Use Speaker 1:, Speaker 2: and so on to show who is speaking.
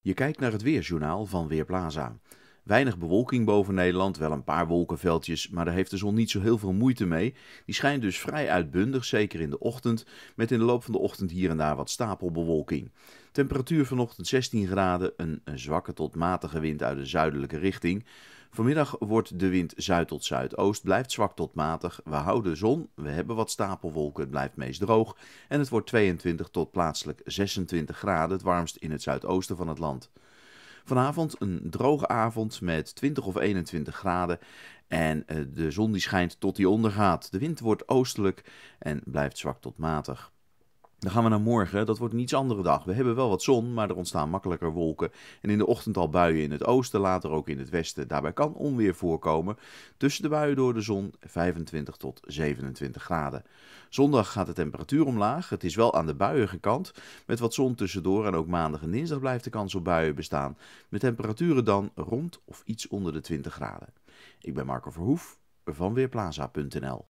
Speaker 1: Je kijkt naar het weerjournaal van Weerplaza. Weinig bewolking boven Nederland, wel een paar wolkenveldjes, maar daar heeft de zon niet zo heel veel moeite mee. Die schijnt dus vrij uitbundig, zeker in de ochtend, met in de loop van de ochtend hier en daar wat stapelbewolking. Temperatuur vanochtend 16 graden, een zwakke tot matige wind uit de zuidelijke richting. Vanmiddag wordt de wind zuid tot zuidoost, blijft zwak tot matig. We houden zon, we hebben wat stapelwolken, het blijft meest droog. En het wordt 22 tot plaatselijk 26 graden, het warmst in het zuidoosten van het land. Vanavond een droge avond met 20 of 21 graden. En eh, de zon die schijnt tot die ondergaat. De wind wordt oostelijk en blijft zwak tot matig. Dan gaan we naar morgen. Dat wordt een iets andere dag. We hebben wel wat zon, maar er ontstaan makkelijker wolken. En in de ochtend al buien in het oosten, later ook in het westen. Daarbij kan onweer voorkomen. Tussen de buien door de zon 25 tot 27 graden. Zondag gaat de temperatuur omlaag. Het is wel aan de buiige kant. Met wat zon tussendoor en ook maandag en dinsdag blijft de kans op buien bestaan. Met temperaturen dan rond of iets onder de 20 graden. Ik ben Marco Verhoef van Weerplaza.nl